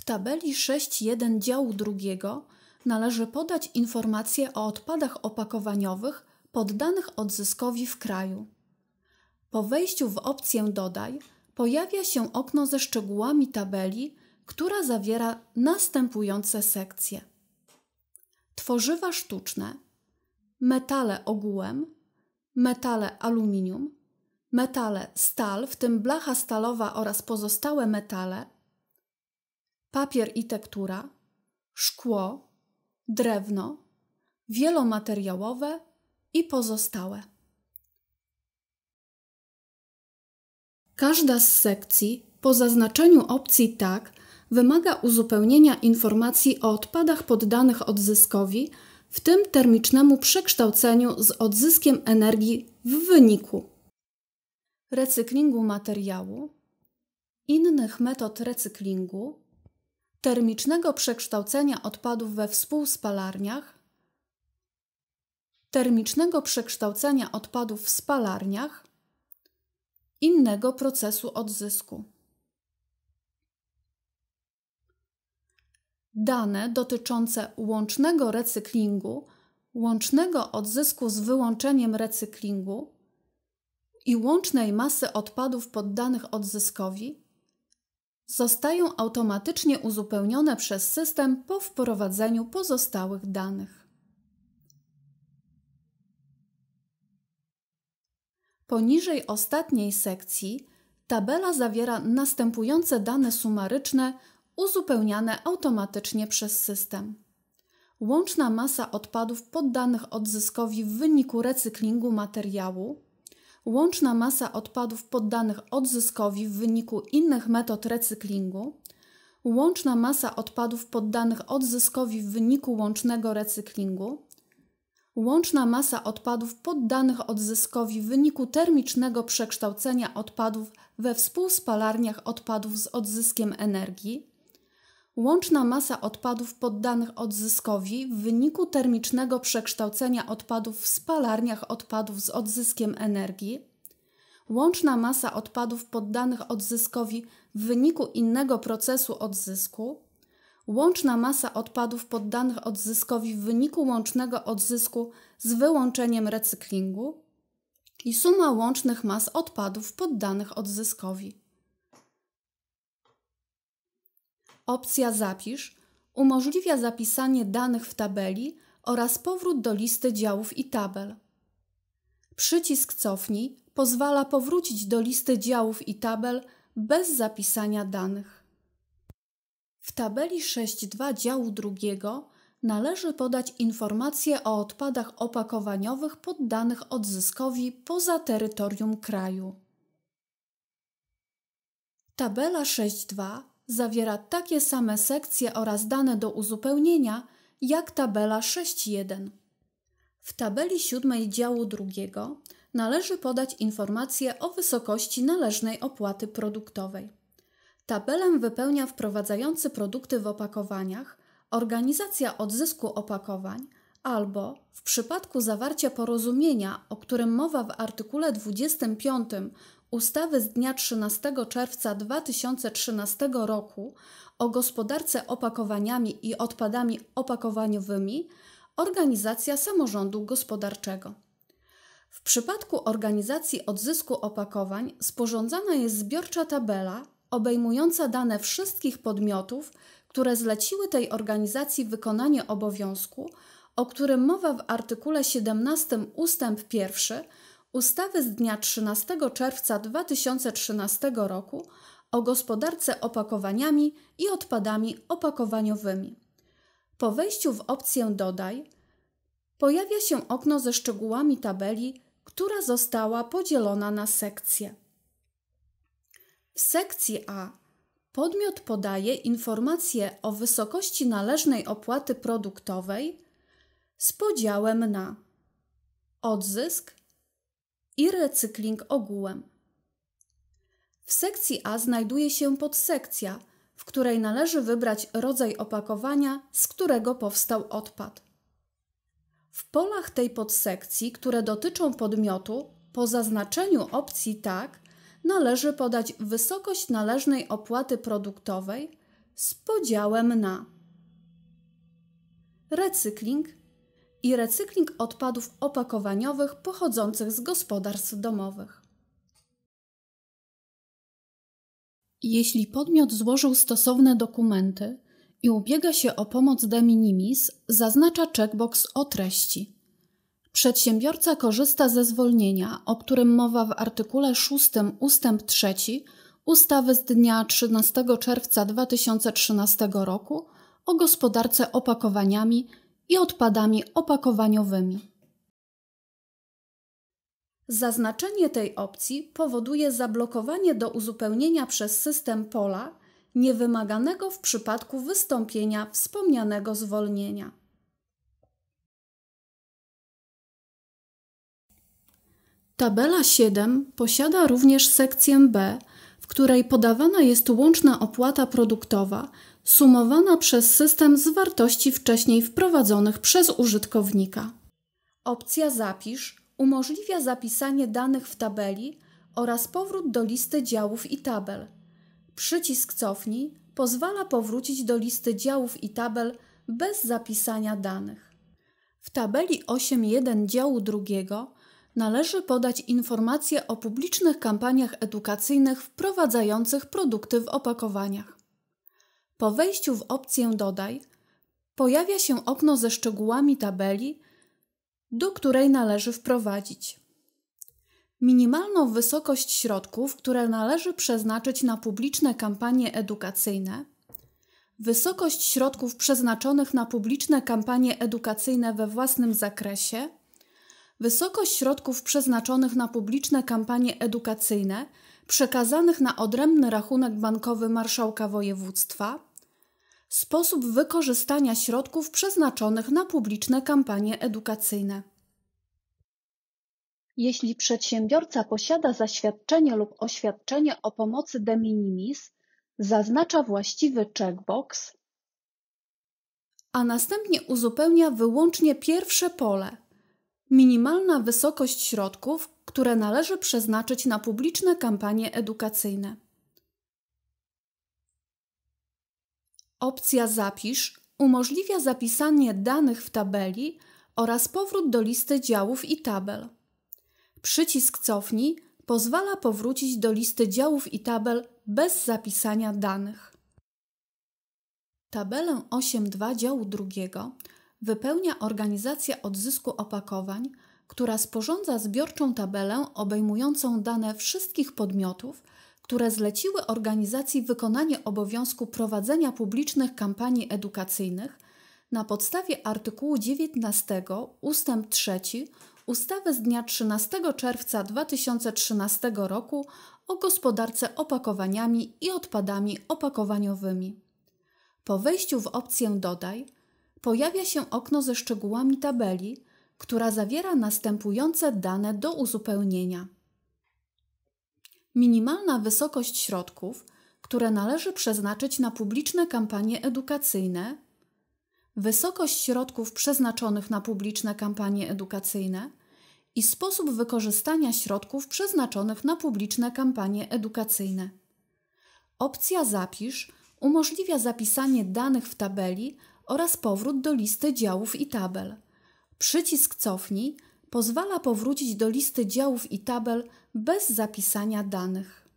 W tabeli 6.1 działu drugiego należy podać informacje o odpadach opakowaniowych poddanych odzyskowi w kraju. Po wejściu w opcję Dodaj pojawia się okno ze szczegółami tabeli, która zawiera następujące sekcje: tworzywa sztuczne, metale ogółem, metale aluminium, metale stal, w tym blacha stalowa oraz pozostałe metale papier i tektura, szkło, drewno, wielomateriałowe i pozostałe. Każda z sekcji po zaznaczeniu opcji tak wymaga uzupełnienia informacji o odpadach poddanych odzyskowi, w tym termicznemu przekształceniu z odzyskiem energii w wyniku recyklingu materiału, innych metod recyklingu, termicznego przekształcenia odpadów we współspalarniach, termicznego przekształcenia odpadów w spalarniach, innego procesu odzysku. Dane dotyczące łącznego recyklingu, łącznego odzysku z wyłączeniem recyklingu i łącznej masy odpadów poddanych odzyskowi zostają automatycznie uzupełnione przez system po wprowadzeniu pozostałych danych. Poniżej ostatniej sekcji tabela zawiera następujące dane sumaryczne uzupełniane automatycznie przez system. Łączna masa odpadów poddanych odzyskowi w wyniku recyklingu materiału łączna masa odpadów poddanych odzyskowi w wyniku innych metod recyklingu, łączna masa odpadów poddanych odzyskowi w wyniku łącznego recyklingu, łączna masa odpadów poddanych odzyskowi w wyniku termicznego przekształcenia odpadów we współspalarniach odpadów z odzyskiem energii, Łączna masa odpadów poddanych odzyskowi w wyniku termicznego przekształcenia odpadów w spalarniach odpadów z odzyskiem energii, łączna masa odpadów poddanych odzyskowi w wyniku innego procesu odzysku, łączna masa odpadów poddanych odzyskowi w wyniku łącznego odzysku z wyłączeniem recyklingu i suma łącznych mas odpadów poddanych odzyskowi. Opcja Zapisz umożliwia zapisanie danych w tabeli oraz powrót do listy działów i tabel. Przycisk Cofnij pozwala powrócić do listy działów i tabel bez zapisania danych. W tabeli 6.2 działu drugiego należy podać informacje o odpadach opakowaniowych poddanych odzyskowi poza terytorium kraju. Tabela 6.2 zawiera takie same sekcje oraz dane do uzupełnienia jak tabela 6.1. W tabeli 7 działu drugiego należy podać informacje o wysokości należnej opłaty produktowej. Tabelę wypełnia wprowadzający produkty w opakowaniach, organizacja odzysku opakowań albo w przypadku zawarcia porozumienia, o którym mowa w artykule 25 ustawy z dnia 13 czerwca 2013 roku o gospodarce opakowaniami i odpadami opakowaniowymi organizacja samorządu gospodarczego. W przypadku organizacji odzysku opakowań sporządzana jest zbiorcza tabela obejmująca dane wszystkich podmiotów, które zleciły tej organizacji wykonanie obowiązku, o którym mowa w artykule 17 ustęp 1 ustawy z dnia 13 czerwca 2013 roku o gospodarce opakowaniami i odpadami opakowaniowymi. Po wejściu w opcję Dodaj pojawia się okno ze szczegółami tabeli, która została podzielona na sekcje. W sekcji A podmiot podaje informacje o wysokości należnej opłaty produktowej z podziałem na odzysk i recykling ogółem. W sekcji A znajduje się podsekcja, w której należy wybrać rodzaj opakowania, z którego powstał odpad. W polach tej podsekcji, które dotyczą podmiotu, po zaznaczeniu opcji tak, należy podać wysokość należnej opłaty produktowej z podziałem na recykling i recykling odpadów opakowaniowych pochodzących z gospodarstw domowych. Jeśli podmiot złożył stosowne dokumenty i ubiega się o pomoc de minimis, zaznacza checkbox o treści. Przedsiębiorca korzysta ze zwolnienia, o którym mowa w artykule 6 ust. 3 ustawy z dnia 13 czerwca 2013 roku o gospodarce opakowaniami i odpadami opakowaniowymi. Zaznaczenie tej opcji powoduje zablokowanie do uzupełnienia przez system pola niewymaganego w przypadku wystąpienia wspomnianego zwolnienia. Tabela 7 posiada również sekcję B, w której podawana jest łączna opłata produktowa sumowana przez system z wartości wcześniej wprowadzonych przez użytkownika. Opcja Zapisz umożliwia zapisanie danych w tabeli oraz powrót do listy działów i tabel. Przycisk Cofnij pozwala powrócić do listy działów i tabel bez zapisania danych. W tabeli 8.1 działu drugiego należy podać informacje o publicznych kampaniach edukacyjnych wprowadzających produkty w opakowaniach. Po wejściu w opcję Dodaj pojawia się okno ze szczegółami tabeli, do której należy wprowadzić. Minimalną wysokość środków, które należy przeznaczyć na publiczne kampanie edukacyjne, wysokość środków przeznaczonych na publiczne kampanie edukacyjne we własnym zakresie, wysokość środków przeznaczonych na publiczne kampanie edukacyjne przekazanych na odrębny rachunek bankowy marszałka województwa, sposób wykorzystania środków przeznaczonych na publiczne kampanie edukacyjne. Jeśli przedsiębiorca posiada zaświadczenie lub oświadczenie o pomocy de minimis, zaznacza właściwy checkbox, a następnie uzupełnia wyłącznie pierwsze pole minimalna wysokość środków, które należy przeznaczyć na publiczne kampanie edukacyjne. Opcja Zapisz umożliwia zapisanie danych w tabeli oraz powrót do listy działów i tabel. Przycisk Cofnij pozwala powrócić do listy działów i tabel bez zapisania danych. Tabelę 8.2 działu drugiego wypełnia organizacja odzysku opakowań, która sporządza zbiorczą tabelę obejmującą dane wszystkich podmiotów, które zleciły organizacji wykonanie obowiązku prowadzenia publicznych kampanii edukacyjnych na podstawie artykułu 19 ust. 3 ustawy z dnia 13 czerwca 2013 roku o gospodarce opakowaniami i odpadami opakowaniowymi. Po wejściu w opcję Dodaj pojawia się okno ze szczegółami tabeli, która zawiera następujące dane do uzupełnienia. Minimalna wysokość środków, które należy przeznaczyć na publiczne kampanie edukacyjne, wysokość środków przeznaczonych na publiczne kampanie edukacyjne i sposób wykorzystania środków przeznaczonych na publiczne kampanie edukacyjne. Opcja Zapisz umożliwia zapisanie danych w tabeli oraz powrót do listy działów i tabel. Przycisk Cofnij pozwala powrócić do listy działów i tabel bez zapisania danych.